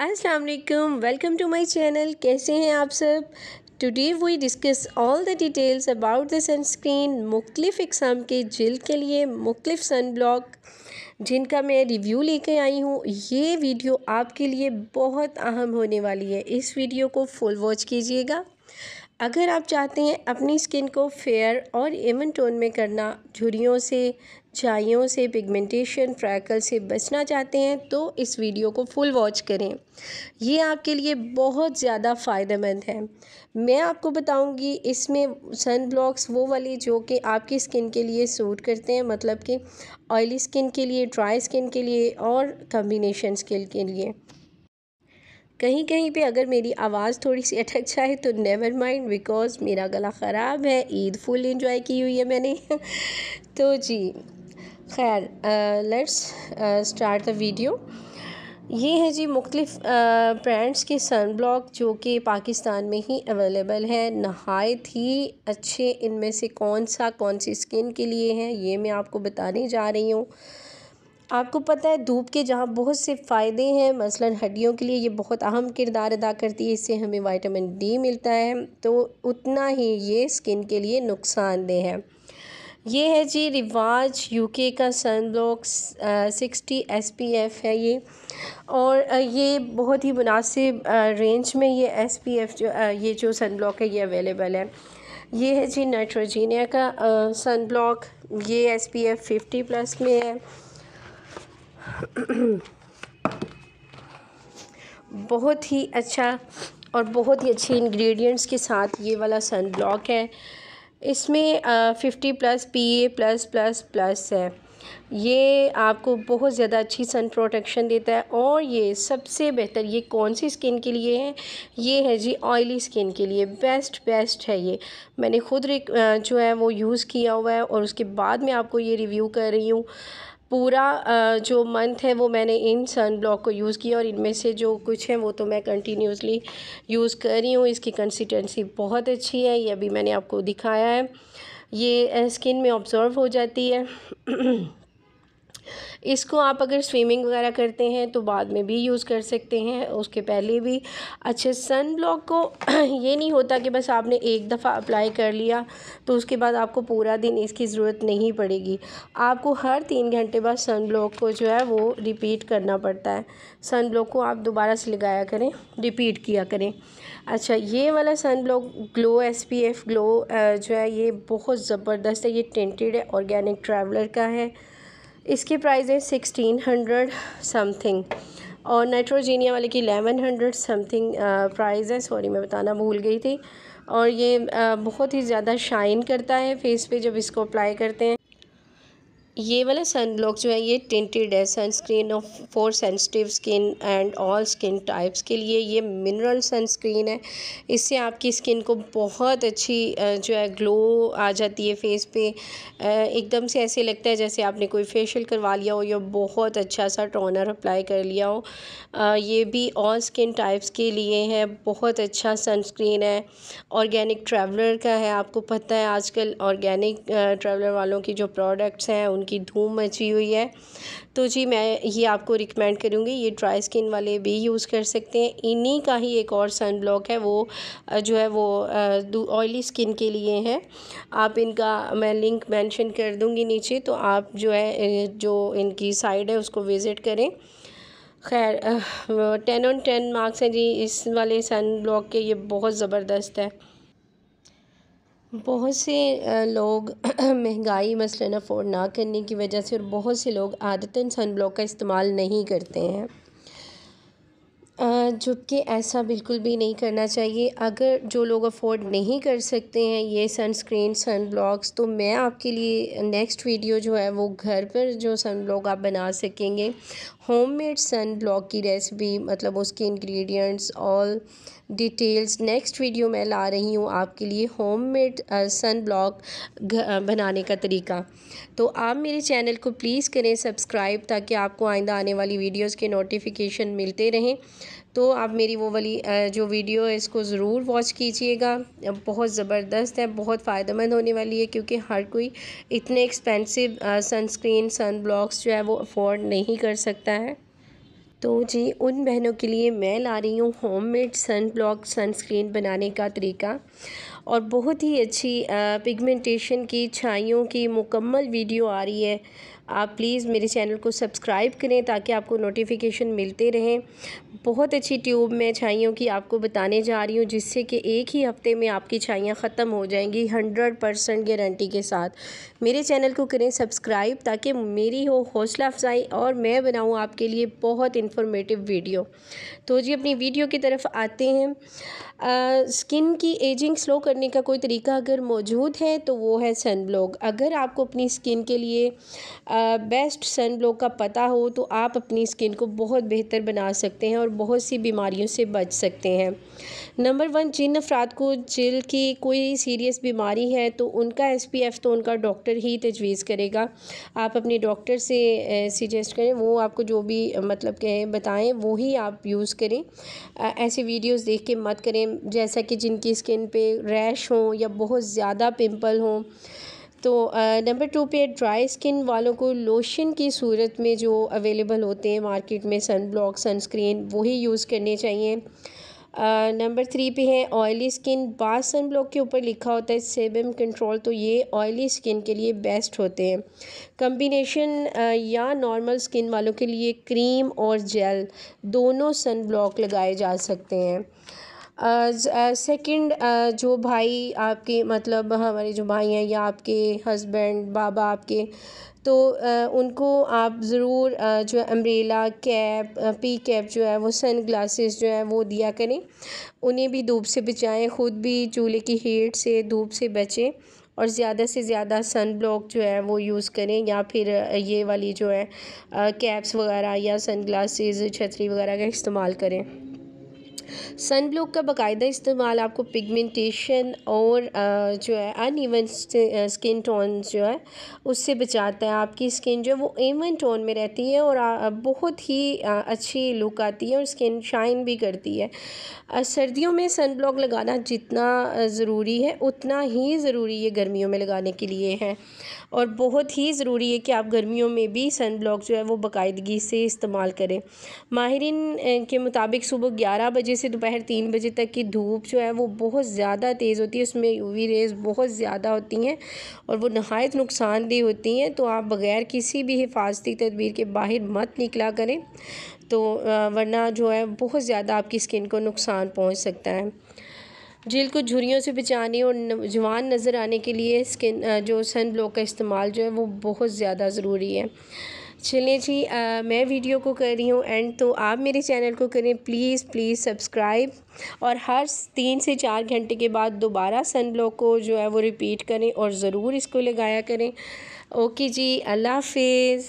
अस्सलाम वालेकुम welcome to my channel कैसे हैं आप सब today we discuss all the details about the sunscreen मुख्तलिफ़ इकसाम के जिल के लिए मुख्तलिफ़ सन ब्लॉक जिनका मैं रिव्यू लेके आई हूँ ये वीडियो आपके लिए बहुत अहम होने वाली है इस वीडियो को फुल वॉच कीजिएगा अगर आप चाहते हैं अपनी स्किन को फेयर और एमन टोन में करना झुरियों से चाइयों से पिगमेंटेशन फ्रैकल से बचना चाहते हैं तो इस वीडियो को फुल वॉच करें ये आपके लिए बहुत ज़्यादा फ़ायदेमंद है मैं आपको बताऊंगी इसमें सन ब्लॉक्स वो वाले जो कि आपकी स्किन के लिए सूट करते हैं मतलब कि ऑयली स्किन के लिए ड्राई स्किन के लिए और कम्बिनेशन स्किन के लिए कहीं कहीं पे अगर मेरी आवाज़ थोड़ी सी अटक जाए तो नेवर माइंड बिकॉज़ मेरा गला ख़राब है ईद फुल इंजॉय की हुई है मैंने तो जी खैर लेट्स स्टार्ट द वीडियो ये है जी मुख्तफ ब्रांड्स के सन ब्लॉक जो कि पाकिस्तान में ही अवेलेबल है नहायत ही अच्छे इनमें से कौन सा कौन सी स्किन के लिए हैं ये मैं आपको बताने जा रही हूँ आपको पता है धूप के जहाँ बहुत से फ़ायदे हैं मसलन हड्डियों के लिए ये बहुत अहम किरदार अदा करती है इससे हमें विटामिन डी मिलता है तो उतना ही ये स्किन के लिए नुकसानदेह है ये है जी रिवाज यूके का sun block sixty S P F है ये और ये बहुत ही मुनासिब रेंज में ये एस पी एफ़ जो ये जो सन ब्लॉक है ये अवेलेबल है ये है जी नाइट्रोजीनिया का सन ब्लॉक ये S P F fifty plus में है बहुत ही अच्छा और बहुत ही अच्छे इंग्रेडिएंट्स के साथ ये वाला सन ब्लॉक है इसमें fifty plus P A plus plus plus है ये आपको बहुत ज़्यादा अच्छी सन प्रोटेक्शन देता है और ये सबसे बेहतर ये कौन सी स्किन के लिए है ये है जी ऑयली स्किन के लिए बेस्ट बेस्ट है ये मैंने खुद जो है वो यूज़ किया हुआ है और उसके बाद मैं आपको ये रिव्यू कर रही हूँ पूरा जो मंथ है वो मैंने इन सन ब्लॉक को यूज़ किया और इनमें से जो कुछ है वो तो मैं कंटिन्यूसली यूज़ कर रही हूँ इसकी कंसिस्टेंसी बहुत अच्छी है ये अभी मैंने आपको दिखाया है ये स्किन में ऑब्ज़र्व हो जाती है इसको आप अगर स्विमिंग वगैरह करते हैं तो बाद में भी यूज़ कर सकते हैं उसके पहले भी अच्छे सन ब्लॉक को ये नहीं होता कि बस आपने एक दफ़ा अप्लाई कर लिया तो उसके बाद आपको पूरा दिन इसकी ज़रूरत नहीं पड़ेगी आपको हर तीन घंटे बाद सन ब्लॉक को जो है वो रिपीट करना पड़ता है सन ब्लॉक को आप दोबारा से लगाया करें रिपीट किया करें अच्छा ये वाला sun block glow S P F glow जो है ये बहुत ज़बरदस्त है ये टेंटेड है ऑर्गेनिक ट्रैवलर का है इसकी प्राइस है सिक्सटीन हंड्रेड समथिंग और नाइट्रोजीनिया वाले की एलेवन हंड्रेड समथिंग प्राइस है सॉरी मैं बताना भूल गई थी और ये बहुत ही ज़्यादा शाइन करता है फेस पे जब इसको अप्लाई करते हैं ये वाला सनब्लॉक जो है ये टेंटेड है sunscreen of for sensitive skin and all skin types के लिए ये मिनरल सनस्क्रीन है इससे आपकी स्किन को बहुत अच्छी जो है ग्लो आ जाती है फेस पे एकदम से ऐसे लगता है जैसे आपने कोई फेशियल करवा लिया हो या बहुत अच्छा सा टोनर अप्लाई कर लिया हो ये भी ऑल स्किन टाइप्स के लिए है बहुत अच्छा सनस्क्रीन है ऑर्गेनिक ट्रैवलर का है आपको पता है आजकल ऑर्गेनिक ट्रैवलर वालों की जो प्रोडक्ट्स हैं उन की धूम मची हुई है तो जी मैं ये आपको रिकमेंड करूँगी ये ड्राई स्किन वाले भी यूज़ कर सकते हैं इन्हीं का ही एक और सन ब्लॉक है वो जो है वो ऑयली स्किन के लिए है आप इनका मैं लिंक मेंशन कर दूँगी नीचे तो आप जो है जो इनकी साइड है उसको विज़िट करें खैर टेन ऑन टेन मार्क्स हैं जी इस वाले सन ब्लॉक के ये बहुत ज़बरदस्त है बहुत से लोग महंगाई मसलन अफ़ोर्ड ना करने की वजह से और बहुत से लोग आदतन सन ब्लॉक का इस्तेमाल नहीं करते हैं झुक के ऐसा बिल्कुल भी नहीं करना चाहिए अगर जो लोग अफोर्ड नहीं कर सकते हैं ये सनस्क्रीन सन ब्लॉक्स तो मैं आपके लिए नेक्स्ट वीडियो जो है वो घर पर जो सन ब्लॉक आप बना सकेंगे होममेड सन ब्लॉक की रेसिपी मतलब उसके ingredients all details next video मैं ला रही हूँ आपके लिए होममेड सन ब्लॉक बनाने का तरीका तो आप मेरे चैनल को प्लीज़ करें सब्सक्राइब ताकि आपको आइंदा आने वाली वीडियोस के नोटिफिकेशन मिलते रहें तो आप मेरी वो वाली जो वीडियो है इसको ज़रूर वॉच कीजिएगा बहुत ज़बरदस्त है बहुत फ़ायदेमंद होने वाली है क्योंकि हर कोई इतने एक्सपेंसिव सनस्क्रीन सन ब्लॉक्स जो है वो अफोर्ड नहीं कर सकता है तो जी उन बहनों के लिए मैं ला रही हूँ home made sun block sunscreen बनाने का तरीका और बहुत ही अच्छी पिगमेंटेशन की छाइयों की मुकम्मल वीडियो आ रही है आप प्लीज़ मेरे चैनल को सब्सक्राइब करें ताकि आपको नोटिफिकेशन मिलते रहें बहुत अच्छी ट्यूब मैं छाइयों की आपको बताने जा रही हूँ जिससे कि एक ही हफ़्ते में आपकी छाइयाँ ख़त्म हो जाएंगी हंड्रेड परसेंट गारंटी के साथ मेरे चैनल को करें सब्सक्राइब ताकि मेरी हो हौसला अफजाई और मैं बनाऊँ आपके लिए बहुत इन्फॉर्मेटिव वीडियो तो जी अपनी वीडियो की तरफ आते हैं स्किन की एजिंग स्लो करने का कोई तरीका अगर मौजूद है तो वो है सन ब्लॉक अगर आपको अपनी स्किन के लिए आ, बेस्ट सन ब्लॉक का पता हो तो आप अपनी स्किन को बहुत बेहतर बना सकते हैं और बहुत सी बीमारियों से बच सकते हैं नंबर वन जिन अफराद को जिल की कोई सीरियस बीमारी है तो उनका एस तो उनका डॉक्टर ही तजवीज़ करेगा आप अपने डॉक्टर से सजेस्ट करें वो आपको जो भी मतलब कहें बताएँ वो ही आप यूज़ करें ऐसे वीडियोस देख के मत करें जैसा कि जिनकी स्किन पे रैश हो या बहुत ज़्यादा पिंपल हों तो नंबर टू पे ड्राई स्किन वालों को लोशन की सूरत में जो अवेलेबल होते हैं मार्केट में सन ब्लॉक सनस्क्रीन वही यूज़ करने चाहिए नंबर थ्री पे है ऑयली स्किन बास सन ब्लॉक के ऊपर लिखा होता है सेबम कंट्रोल तो ये ऑयली स्किन के लिए बेस्ट होते हैं कम्बिनेशन या नॉर्मल स्किन वालों के लिए क्रीम और जेल दोनों सन ब्लॉक लगाए जा सकते हैं सेकंड जो भाई आपके मतलब हमारे जो भाई हैं या आपके हस्बैंड बाबा आपके तो उनको आप ज़रूर जो अम्ब्रेला कैप पी कैप जो है वो सन ग्लासेस जो है वो दिया करें उन्हें भी धूप से बचाएं ख़ुद भी चूल्हे की हीट से धूप से बचें और ज़्यादा से ज़्यादा सन ब्लॉक जो है वो यूज़ करें या फिर ये वाली जो है कैप्स वगैरह या सन ग्लासेस छतरी वगैरह का इस्तेमाल करें सन ब्लॉक का बाकायदा इस्तेमाल आपको पिगमेंटेशन और जो है अनइवन स्किन टोन जो है उससे बचाता है आपकी स्किन जो है वो इवन टोन में रहती है और बहुत ही अच्छी लुक आती है और स्किन शाइन भी करती है सर्दियों में सन ब्लॉक लगाना जितना ज़रूरी है उतना ही ज़रूरी ये गर्मियों में लगाने के लिए है और बहुत ही ज़रूरी है कि आप गर्मियों में भी सन ब्लॉक जो है वो बाकायदगी से इस्तेमाल करें माहरीन के मुताबिक सुबह ग्यारह बजे से दोपहर तीन बजे तक की धूप जो है वो बहुत ज़्यादा तेज़ होती है उसमें यूवी रेज़ बहुत ज़्यादा होती हैं और वो नहायत नुकसानदेह होती हैं तो आप बग़ैर किसी भी हिफाजती तदबीर के बाहर मत निकला करें तो वरना जो है बहुत ज़्यादा आपकी स्किन को नुकसान पहुँच सकता है झील को झुरियों से बचाने और जवान नज़र आने के लिए स्किन जो सन ब्लॉक का इस्तेमाल जो है वो बहुत ज़्यादा ज़रूरी है चलिए जी आ, मैं वीडियो को कर रही हूँ एंड तो आप मेरे चैनल को करें प्लीज़ प्लीज़ सब्सक्राइब और हर तीन से चार घंटे के बाद दोबारा सन ब्लॉक को जो है वो रिपीट करें और ज़रूर इसको लगाया करें ओके जी अल्लाह हाफिज़